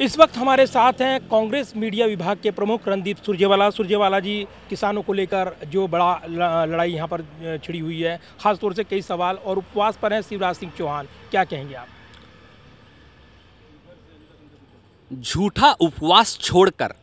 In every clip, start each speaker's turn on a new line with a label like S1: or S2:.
S1: इस वक्त हमारे साथ हैं कांग्रेस मीडिया विभाग के प्रमुख रणदीप सुरजेवाला सुरजेवाला जी किसानों को लेकर जो बड़ा लड़ाई यहाँ पर छिड़ी हुई है खासतौर से कई सवाल और उपवास पर हैं शिवराज सिंह चौहान क्या कहेंगे आप
S2: झूठा उपवास छोड़कर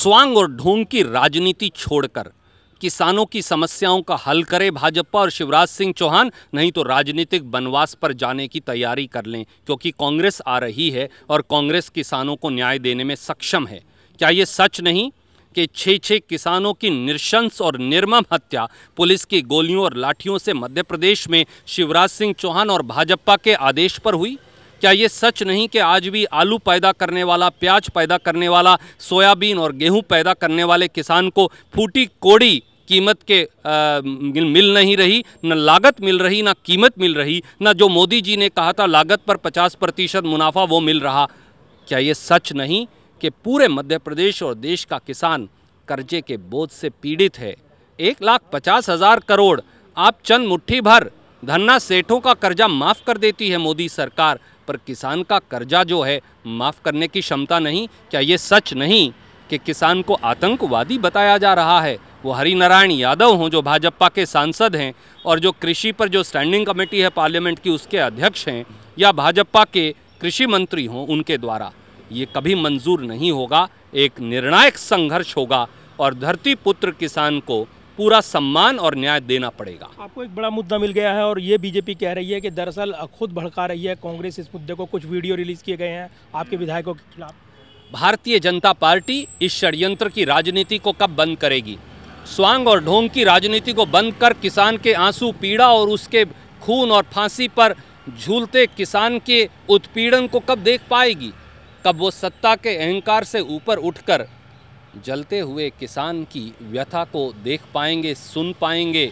S2: स्वांग और ढोंग की राजनीति छोड़कर किसानों की समस्याओं का हल करे भाजपा और शिवराज सिंह चौहान नहीं तो राजनीतिक बनवास पर जाने की तैयारी कर लें क्योंकि कांग्रेस आ रही है और कांग्रेस किसानों को न्याय देने में सक्षम है क्या ये सच नहीं कि छः छः किसानों की निशंस और निर्मम हत्या पुलिस की गोलियों और लाठियों से मध्य प्रदेश में शिवराज सिंह चौहान और भाजपा के आदेश पर हुई क्या ये सच नहीं कि आज भी आलू पैदा करने वाला प्याज पैदा करने वाला सोयाबीन और गेहूं पैदा करने वाले किसान को फूटी कोड़ी कीमत के आ, मिल नहीं रही न लागत मिल रही ना कीमत मिल रही ना जो मोदी जी ने कहा था लागत पर 50 प्रतिशत मुनाफा वो मिल रहा क्या ये सच नहीं कि पूरे मध्य प्रदेश और देश का किसान कर्जे के बोझ से पीड़ित है एक लाख पचास हज़ार करोड़ आप चंद मुट्ठी भर धन्ना सेठों का कर्जा माफ़ कर देती है मोदी सरकार पर किसान का कर्जा जो है माफ़ करने की क्षमता नहीं क्या ये सच नहीं कि किसान को आतंकवादी बताया जा रहा है वो हरिनारायण यादव हों जो भाजपा के सांसद हैं और जो कृषि पर जो स्टैंडिंग कमेटी है पार्लियामेंट की उसके अध्यक्ष हैं या भाजपा के कृषि मंत्री हों उनके द्वारा ये कभी मंजूर नहीं होगा एक निर्णायक संघर्ष होगा और धरती पुत्र किसान को पूरा सम्मान और न्याय देना पड़ेगा
S1: आपको एक बड़ा मुद्दा मिल गया है और ये बीजेपी कह रही है कि दरअसल खुद भड़का रही है कांग्रेस इस मुद्दे को कुछ वीडियो रिलीज किए गए हैं आपके विधायकों के खिलाफ
S2: भारतीय जनता पार्टी इस षड्यंत्र की राजनीति को कब बंद करेगी स्वांग और ढोंग की राजनीति को बंद कर किसान के आंसू पीड़ा और उसके खून और फांसी पर झूलते किसान के उत्पीड़न को कब देख पाएगी कब वो सत्ता के अहंकार से ऊपर उठकर जलते हुए किसान की व्यथा को देख पाएंगे सुन पाएंगे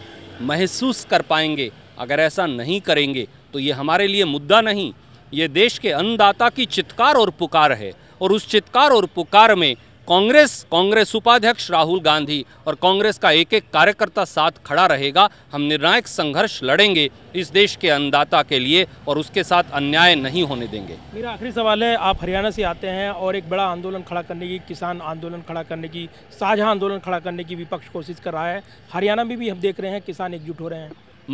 S2: महसूस कर पाएंगे अगर ऐसा नहीं करेंगे तो ये हमारे लिए मुद्दा नहीं ये देश के अन्नदाता की चित्कार और पुकार है और उस चित्कार और पुकार में कांग्रेस कांग्रेस उपाध्यक्ष राहुल गांधी और कांग्रेस का एक एक कार्यकर्ता साथ खड़ा रहेगा हम निर्णायक संघर्ष लड़ेंगे इस देश के अन्नदाता के लिए और उसके साथ अन्याय नहीं होने देंगे
S1: मेरा आखिरी सवाल है आप हरियाणा से आते हैं और एक बड़ा आंदोलन खड़ा करने की किसान आंदोलन खड़ा करने की साझा आंदोलन खड़ा करने की विपक्ष कोशिश कर रहा है हरियाणा में भी हम देख रहे हैं किसान एकजुट हो रहे हैं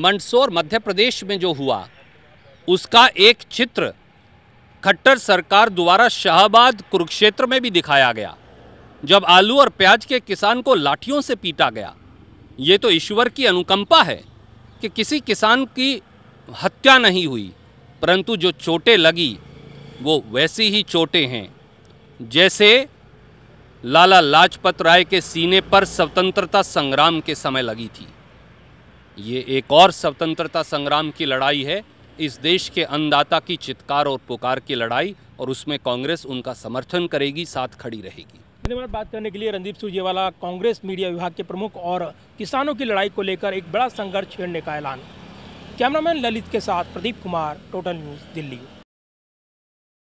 S2: मंडसौर मध्य प्रदेश में जो हुआ उसका एक चित्र खट्टर सरकार द्वारा शाहबाद कुरुक्षेत्र में भी दिखाया गया जब आलू और प्याज के किसान को लाठियों से पीटा गया ये तो ईश्वर की अनुकंपा है कि किसी किसान की हत्या नहीं हुई परंतु जो चोटें लगी वो वैसी ही चोटें हैं जैसे लाला लाजपत राय के सीने पर स्वतंत्रता संग्राम के समय लगी थी ये एक और स्वतंत्रता संग्राम की लड़ाई है इस देश के अन्नदाता की चित्कार और पुकार की लड़ाई और उसमें कांग्रेस उनका समर्थन करेगी साथ खड़ी रहेगी
S1: धन्यवाद बात करने के लिए रणदीप सुरजेवाला कांग्रेस मीडिया विभाग के प्रमुख और किसानों की लड़ाई को लेकर एक बड़ा संघर्ष छेड़ने का ऐलान कैमरामैन ललित के साथ प्रदीप कुमार टोटल न्यूज़ दिल्ली